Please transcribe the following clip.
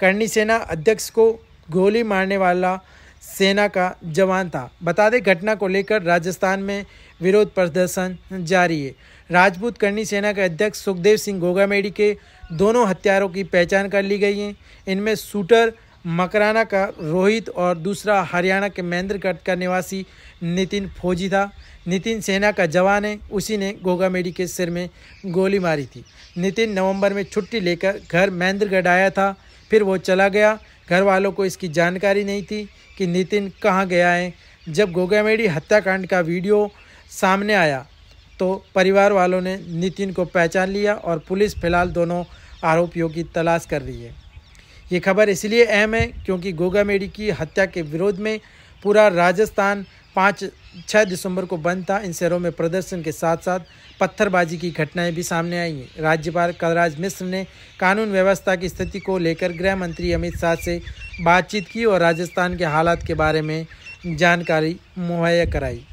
करनी सेना अध्यक्ष को गोली मारने वाला सेना का जवान था बता दें घटना को लेकर राजस्थान में विरोध प्रदर्शन जारी है राजपूत करनी सेना के अध्यक्ष सुखदेव सिंह गोगामेडी के दोनों हथियारों की पहचान कर ली गई है इनमें शूटर मकराना का रोहित और दूसरा हरियाणा के महेंद्रगढ़ का निवासी नितिन फौजी था नितिन सेना का जवान है उसी ने गोगामेडी के सिर में गोली मारी थी नितिन नवंबर में छुट्टी लेकर घर महेंद्रगढ़ आया था फिर वो चला गया घर वालों को इसकी जानकारी नहीं थी कि नितिन कहाँ गया है जब गोगामेड़ी हत्याकांड का वीडियो सामने आया तो परिवार वालों ने नितिन को पहचान लिया और पुलिस फिलहाल दोनों आरोपियों की तलाश कर रही है ये खबर इसलिए अहम है क्योंकि गोगामेड़ी की हत्या के विरोध में पूरा राजस्थान पाँच छः दिसंबर को बंद था इन शहरों में प्रदर्शन के साथ साथ पत्थरबाजी की घटनाएं भी सामने आई हैं राज्यपाल कलराज मिश्र ने कानून व्यवस्था की स्थिति को लेकर गृह मंत्री अमित शाह से बातचीत की और राजस्थान के हालात के बारे में जानकारी मुहैया कराई